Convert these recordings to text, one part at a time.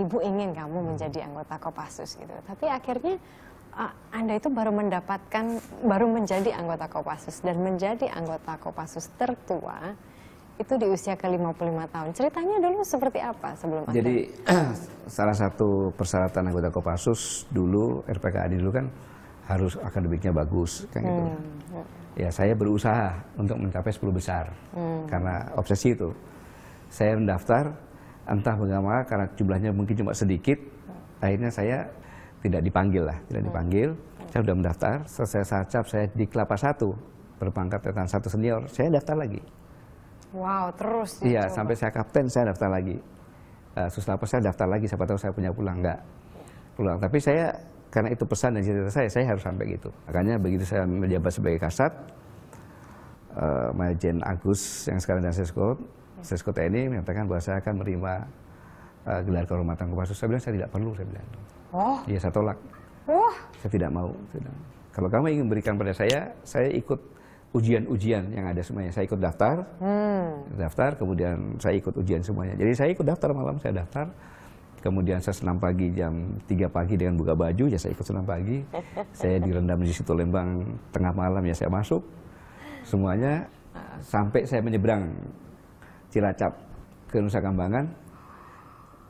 ibu ingin kamu menjadi anggota Kopassus gitu. Tapi akhirnya uh, Anda itu baru mendapatkan, baru menjadi anggota Kopassus dan menjadi anggota Kopassus tertua itu di usia ke-55 tahun. Ceritanya dulu seperti apa sebelum anda? Jadi salah satu persyaratan anggota Kopassus dulu RPKAD dulu kan harus akademiknya bagus kan gitu. Hmm. hmm. Ya saya berusaha untuk mencapai 10 besar hmm. karena obsesi itu. Saya mendaftar entah bagaimana karena jumlahnya mungkin cuma sedikit akhirnya saya tidak dipanggil lah tidak hmm. dipanggil saya sudah mendaftar selesai sacap saya di kelapa satu berpangkat tetang satu senior saya daftar lagi wow terus iya coba. sampai saya kapten saya daftar lagi uh, eh, suslapor saya daftar lagi siapa tahu saya punya pulang nggak pulang tapi saya karena itu pesan dan cita saya saya harus sampai gitu makanya begitu saya menjabat sebagai kasat uh, Majen Agus yang sekarang dan Sesko Sesko TNI menyatakan bahwa saya akan menerima uh, gelar kehormatan Kopassus. Saya bilang saya tidak perlu, saya bilang. Oh. Iya, saya tolak. Oh. Saya tidak mau. Kalau kamu ingin berikan pada saya, saya ikut ujian-ujian yang ada semuanya. Saya ikut daftar, hmm. daftar, kemudian saya ikut ujian semuanya. Jadi saya ikut daftar malam, saya daftar. Kemudian saya senam pagi jam 3 pagi dengan buka baju, ya saya ikut senam pagi. saya direndam di situ Lembang tengah malam, ya saya masuk. Semuanya sampai saya menyeberang Cilacap ke Nusa Kambangan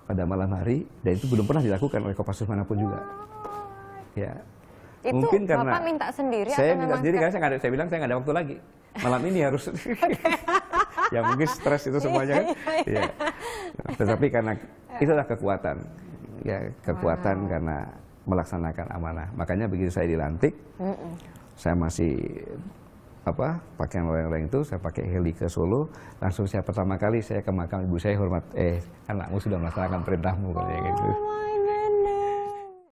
pada malam hari dan itu belum pernah dilakukan oleh Kopassus manapun juga. Ya. Itu Mungkin karena minta sendiri Saya minta sendiri karena saya, ada, saya bilang saya nggak ada waktu lagi. Malam ini harus ya mungkin stres itu semuanya kan. ya. tetapi karena itulah kekuatan. Ya, kekuatan wow. karena melaksanakan amanah. Makanya begitu saya dilantik, mm -mm. saya masih apa pakaian lain-lain itu saya pakai heli ke Solo langsung saya pertama kali saya ke makam ibu saya hormat eh anakmu sudah melaksanakan perintahmu katanya gitu. oh gitu.